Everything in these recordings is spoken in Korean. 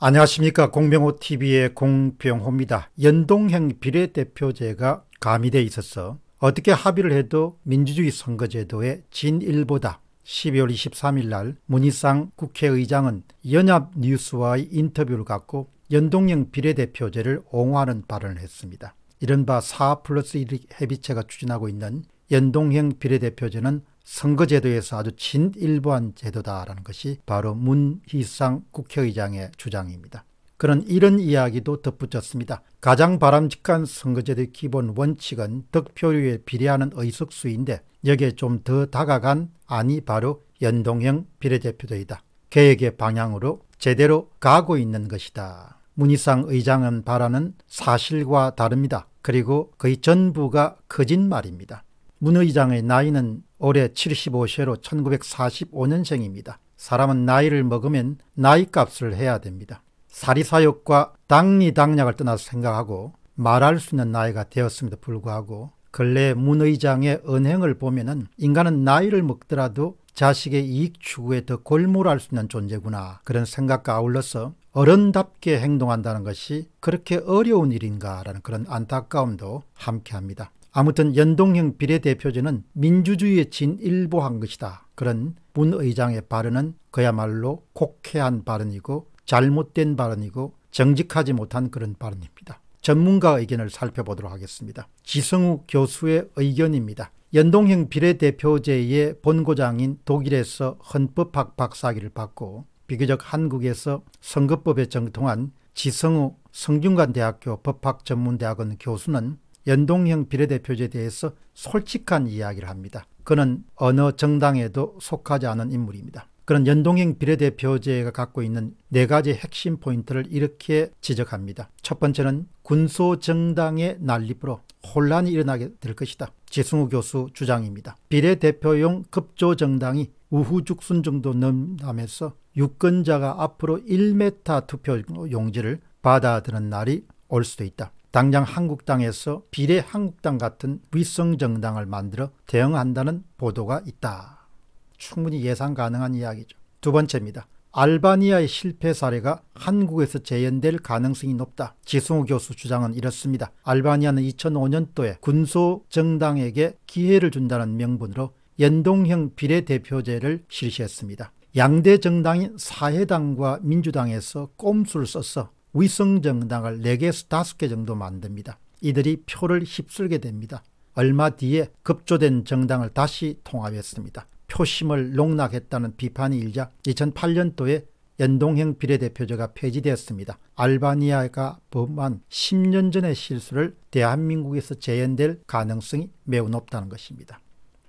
안녕하십니까 공병호TV의 공병호입니다. 연동형 비례대표제가 가미돼 있어서 어떻게 합의를 해도 민주주의 선거제도의 진일보다 12월 23일 날 문희상 국회의장은 연합뉴스와의 인터뷰를 갖고 연동형 비례대표제를 옹호하는 발언을 했습니다. 이른바 4 플러스 1 협의체가 추진하고 있는 연동형 비례대표제는 선거제도에서 아주 진일보한 제도다라는 것이 바로 문희상 국회의장의 주장입니다. 그런 이런 이야기도 덧붙였습니다. 가장 바람직한 선거제도의 기본 원칙은 득표율에 비례하는 의석수인데 여기에 좀 더 다가간 안이 바로 연동형 비례대표제이다. 개혁의 방향으로 제대로 가고 있는 것이다. 문희상 의장은 바라는 사실과 다릅니다. 그리고 거의 전부가 거짓말입니다. 문의장의 나이는 올해 75세로 1945년생입니다. 사람은 나이를 먹으면 나이값을 해야 됩니다. 사리사욕과 당리당략을 떠나서 생각하고 말할 수 있는 나이가 되었음에도 불구하고 근래 문의장의 은행을 보면 은 인간은 나이를 먹더라도 자식의 이익 추구에 더 골몰할 수 있는 존재구나 그런 생각과 아울러서 어른답게 행동한다는 것이 그렇게 어려운 일인가라는 그런 안타까움도 함께합니다. 아무튼 연동형 비례대표제는 민주주의의 진일보한 것이다. 그런 문 의장의 발언은 그야말로 곡해한 발언이고 잘못된 발언이고 정직하지 못한 그런 발언입니다. 전문가 의견을 살펴보도록 하겠습니다. 지성우 교수의 의견입니다. 연동형 비례대표제의 본고장인 독일에서 헌법학 박사학위를 받고 비교적 한국에서 선거법에 정통한 지성우 성균관대학교 법학전문대학원 교수는 연동형 비례대표제에 대해서 솔직한 이야기를 합니다. 그는 어느 정당에도 속하지 않은 인물입니다. 그런 연동형 비례대표제가 갖고 있는 네 가지 핵심 포인트를 이렇게 지적합니다. 첫 번째는 군소정당의 난립으로 혼란이 일어나게 될 것이다. 지승우 교수 주장입니다. 비례대표용 급조정당이 우후죽순 정도 넘나면서 유권자가 앞으로 1m 투표 용지를 받아들는 날이 올 수도 있다. 당장 한국당에서 비례 한국당 같은 위성 정당을 만들어 대응한다는 보도가 있다. 충분히 예상 가능한 이야기죠. 두 번째입니다. 알바니아의 실패 사례가 한국에서 재현될 가능성이 높다. 지승호 교수 주장은 이렇습니다. 알바니아는 2005년도에 군소 정당에게 기회를 준다는 명분으로 연동형 비례대표제를 실시했습니다. 양대 정당인 사회당과 민주당에서 꼼수를 써서 위성정당을 4개에서 5개 정도 만듭니다. 이들이 표를 휩쓸게 됩니다. 얼마 뒤에 급조된 정당을 다시 통합했습니다. 표심을 농락했다는 비판이 일자 2008년도에 연동형 비례대표제가 폐지되었습니다. 알바니아가 범한 10년 전의 실수를 대한민국에서 재현될 가능성이 매우 높다는 것입니다.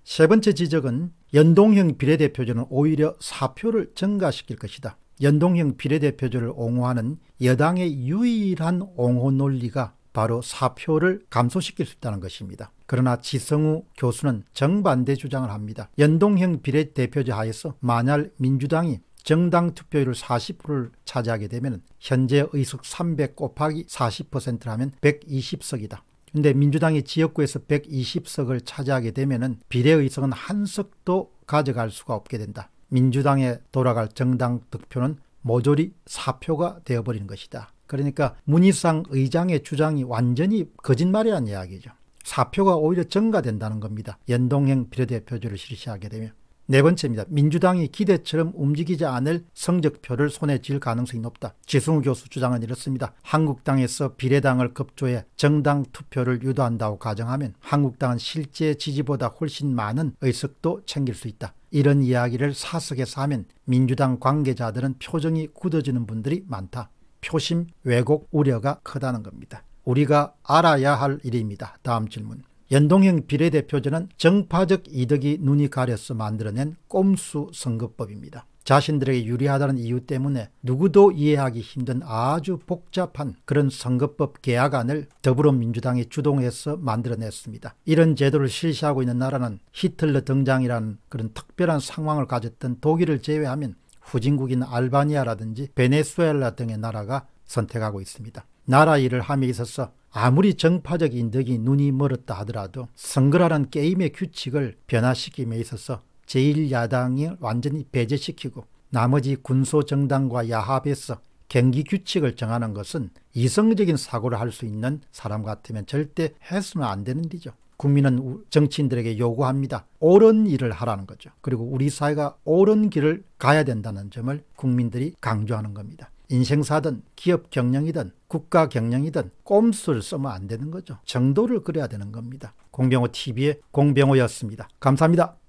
세 번째 지적은 연동형 비례대표제는 오히려 사표를 증가시킬 것이다. 연동형 비례대표제를 옹호하는 여당의 유일한 옹호 논리가 바로 사표를 감소시킬 수 있다는 것입니다. 그러나 지성우 교수는 정반대 주장을 합니다. 연동형 비례대표제 하에서 만약 민주당이 정당 투표율 40%를 차지하게 되면 현재 의석 300 곱하기 40%라면 120석이다. 근데 민주당이 지역구에서 120석을 차지하게 되면 비례의석은 한 석도 가져갈 수가 없게 된다. 민주당에 돌아갈 정당 득표는 모조리 사표가 되어버리는 것이다. 그러니까 문희상 의장의 주장이 완전히 거짓말이란 이야기죠. 사표가 오히려 증가된다는 겁니다. 연동형 비례대표제를 실시하게 되면. 네 번째입니다. 민주당이 기대처럼 움직이지 않을 성적표를 손에 쥘 가능성이 높다. 지승우 교수 주장은 이렇습니다. 한국당에서 비례당을 급조해 정당 투표를 유도한다고 가정하면 한국당은 실제 지지보다 훨씬 많은 의석도 챙길 수 있다. 이런 이야기를 사석에서 하면 민주당 관계자들은 표정이 굳어지는 분들이 많다. 표심, 왜곡, 우려가 크다는 겁니다. 우리가 알아야 할 일입니다. 다음 질문. 연동형 비례대표제는 정파적 이득이 눈이 가려서 만들어낸 꼼수 선거법입니다. 자신들에게 유리하다는 이유 때문에 누구도 이해하기 힘든 아주 복잡한 그런 선거법 개혁안을 더불어민주당이 주동해서 만들어냈습니다. 이런 제도를 실시하고 있는 나라는 히틀러 등장이라는 그런 특별한 상황을 가졌던 독일을 제외하면 후진국인 알바니아라든지 베네수엘라 등의 나라가 선택하고 있습니다. 나라 일을 함에 있어서 아무리 정파적 인덕이 눈이 멀었다 하더라도 선거라는 게임의 규칙을 변화시킴에 있어서 제1야당을 완전히 배제시키고 나머지 군소정당과 야합에서 경기 규칙을 정하는 것은 이성적인 사고를 할 수 있는 사람 같으면 절대 했으면 안 되는 일이죠. 국민은 정치인들에게 요구합니다. 옳은 일을 하라는 거죠. 그리고 우리 사회가 옳은 길을 가야 된다는 점을 국민들이 강조하는 겁니다. 인생사든 기업 경영이든 국가 경영이든 꼼수를 쓰면 안 되는 거죠. 정도를 그려야 되는 겁니다. 공병호 TV의 공병호였습니다. 감사합니다.